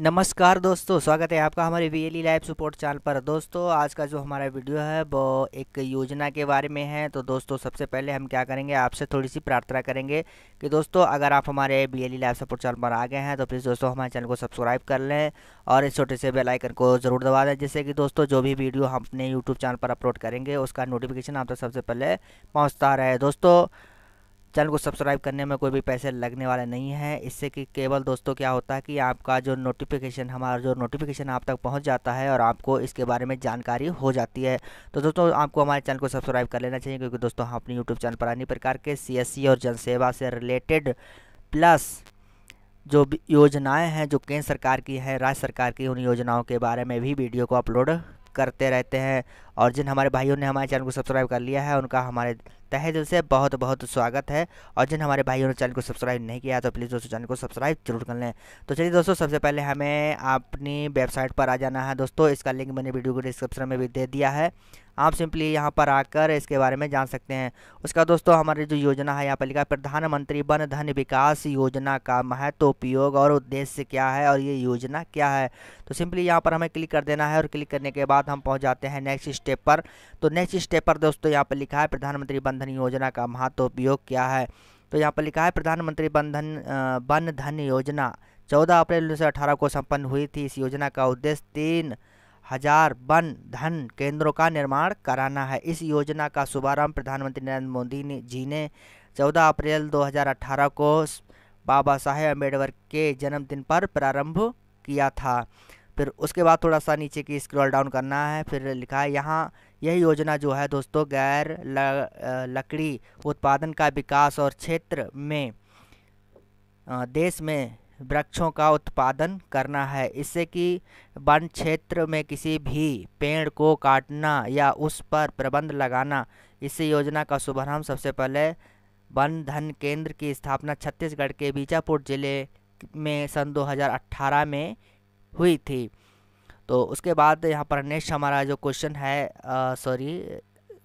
नमस्कार दोस्तों स्वागत है आपका हमारे V L life support channel पर दोस्तों आज का जो हमारा वीडियो है वो एक योजना के बारे में है तो दोस्तों सबसे पहले हम क्या करेंगे आपसे थोड़ी सी प्रार्थना करेंगे कि दोस्तों अगर आप हमारे V L life support channel पर आ गए हैं तो प्लीज़ दोस्तों हमारे चैनल को सब्सक्राइब कर लें और इस छोटे से बेलाइकन को ज़रूर दबा दें जिससे कि दोस्तों जो भी वीडियो हम अपने यूट्यूब चैनल पर अपलोड करेंगे उसका नोटिफिकेशन आप तक सबसे पहले पहुँचता रहे दोस्तों चैनल को सब्सक्राइब करने में कोई भी पैसे लगने वाले नहीं है इससे कि केवल दोस्तों क्या होता है कि आपका जो नोटिफिकेशन हमारा जो नोटिफिकेशन आप तक पहुंच जाता है और आपको इसके बारे में जानकारी हो जाती है तो दोस्तों आपको हमारे चैनल को सब्सक्राइब कर लेना चाहिए क्योंकि दोस्तों हम हाँ अपने यूट्यूब चैनल पर अन्य प्रकार के सी और जनसेवा से रिलेटेड प्लस जो योजनाएं हैं जो केंद्र सरकार की हैं राज्य सरकार की उन योजनाओं के बारे में भी वीडियो को अपलोड करते रहते हैं और जिन हमारे भाइयों ने हमारे चैनल को सब्सक्राइब कर लिया है उनका हमारे तहे दिल से बहुत बहुत स्वागत है और जिन हमारे भाइयों ने चैनल को सब्सक्राइब नहीं किया तो प्लीज़ दोस्तों चैनल को सब्सक्राइब जरूर कर लें तो चलिए दोस्तों सबसे पहले हमें अपनी वेबसाइट पर आ जाना है दोस्तों इसका लिंक मैंने वीडियो को डिस्क्रिप्शन में भी दे दिया है आप सिंपली यहाँ पर आकर इसके बारे में जान सकते हैं उसका दोस्तों हमारी जो योजना है यहाँ पर लिखा प्रधानमंत्री वन धन विकास योजना का महत्व उपयोग और उद्देश्य क्या है और ये योजना क्या है तो सिंपली यहाँ पर हमें क्लिक कर देना है और क्लिक करने के बाद हम पहुँच जाते हैं नेक्स्ट स्टेप पर तो नेक्स्ट स्टेप पर दोस्तों यहाँ पर लिखा है प्रधानमंत्री धन योजना का महत्व उपयोग क्या है तो यहाँ पर लिखा है प्रधानमंत्री बंधन बन धन योजना चौदह अप्रैल उन्नीस को संपन्न हुई थी इस योजना का उद्देश्य तीन हजार वन धन केंद्रों का निर्माण कराना है इस योजना का शुभारंभ प्रधानमंत्री नरेंद्र मोदी ने जी ने चौदह अप्रैल 2018 को बाबा साहेब अम्बेडकर के जन्मदिन पर प्रारंभ किया था फिर उसके बाद थोड़ा सा नीचे की स्क्रॉल डाउन करना है फिर लिखा है यहाँ यह योजना जो है दोस्तों गैर लकड़ी उत्पादन का विकास और क्षेत्र में देश में वृक्षों का उत्पादन करना है इससे कि वन क्षेत्र में किसी भी पेड़ को काटना या उस पर प्रबंध लगाना इस योजना का शुभारंभ सबसे पहले वन धन केंद्र की स्थापना छत्तीसगढ़ के बीजापुर जिले में सन 2018 में हुई थी तो उसके बाद यहाँ पर नेक्स्ट हमारा जो क्वेश्चन है सॉरी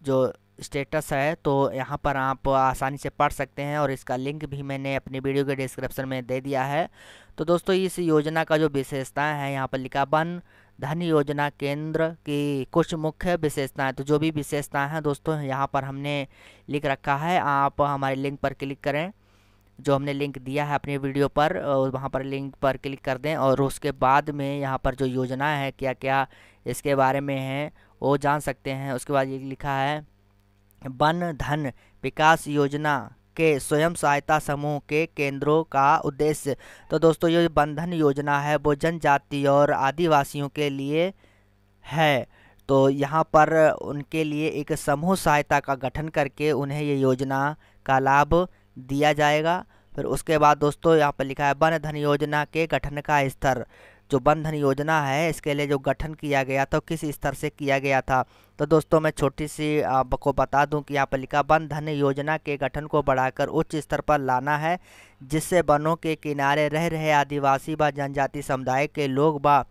जो स्टेटस है तो यहाँ पर आप आसानी से पढ़ सकते हैं और इसका लिंक भी मैंने अपनी वीडियो के डिस्क्रिप्शन में दे दिया है तो दोस्तों इस योजना का जो विशेषता हैं यहाँ पर लिखा वन धन योजना केंद्र की कुछ मुख्य विशेषताएं तो जो भी विशेषताएं हैं दोस्तों यहाँ पर हमने लिख रखा है आप हमारे लिंक पर क्लिक करें जो हमने लिंक दिया है अपने वीडियो पर वहाँ पर लिंक पर क्लिक कर दें और उसके बाद में यहाँ पर जो योजना है क्या क्या इसके बारे में है वो जान सकते हैं उसके बाद ये लिखा है वन धन विकास योजना के स्वयं सहायता समूह के केंद्रों का उद्देश्य तो दोस्तों ये बंधन योजना है वो जनजाति और आदिवासियों के लिए है तो यहाँ पर उनके लिए एक समूह सहायता का गठन करके उन्हें ये योजना का लाभ दिया जाएगा फिर उसके बाद दोस्तों यहाँ पर लिखा है वन धन योजना के गठन का स्तर जो बंधन योजना है इसके लिए जो गठन किया गया था किस स्तर से किया गया था तो दोस्तों मैं छोटी सी आपको बता दूं कि यहाँ पर लिखा बंधन योजना के गठन को बढ़ाकर उच्च स्तर पर लाना है जिससे वनों के किनारे रह रहे आदिवासी व जनजाति समुदाय के लोग व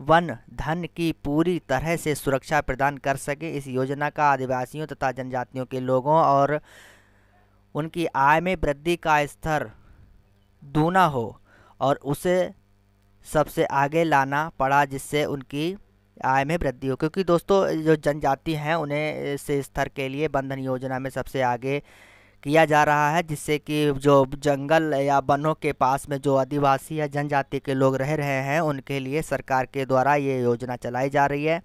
वन धन की पूरी तरह से सुरक्षा प्रदान कर सके इस योजना का आदिवासियों तथा जनजातियों के लोगों और उनकी आय में वृद्धि का स्तर दूना हो और उसे सबसे आगे लाना पड़ा जिससे उनकी आय में वृद्धि हो क्योंकि दोस्तों जो जनजाति हैं उन्हें से स्तर के लिए बंधन योजना में सबसे आगे किया जा रहा है जिससे कि जो जंगल या वनों के पास में जो आदिवासी या जनजाति के लोग रह रहे हैं उनके लिए सरकार के द्वारा ये योजना चलाई जा रही है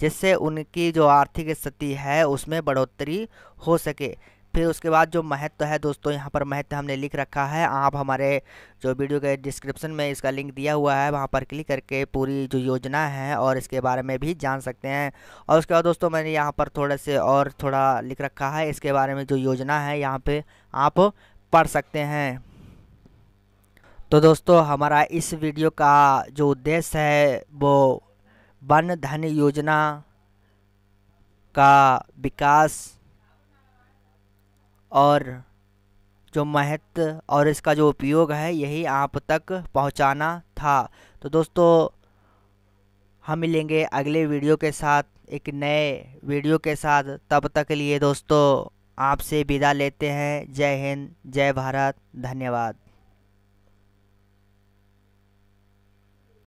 जिससे उनकी जो आर्थिक स्थिति है उसमें बढ़ोतरी हो सके फिर उसके बाद जो महत्व है दोस्तों यहाँ पर महत्व हमने लिख रखा है आप हमारे जो वीडियो के डिस्क्रिप्शन में इसका लिंक दिया हुआ है वहाँ पर क्लिक करके पूरी जो योजना है और इसके बारे में भी जान सकते हैं और उसके बाद दोस्तों मैंने यहाँ पर थोड़े से और थोड़ा लिख रखा है इसके बारे में जो योजना है यहाँ पर आप पढ़ सकते हैं तो दोस्तों हमारा इस वीडियो का जो उद्देश्य है वो वन धन योजना का विकास और जो महत्व और इसका जो उपयोग है यही आप तक पहुंचाना था तो दोस्तों हम मिलेंगे अगले वीडियो के साथ एक नए वीडियो के साथ तब तक के लिए दोस्तों आपसे विदा लेते हैं जय हिंद जय भारत धन्यवाद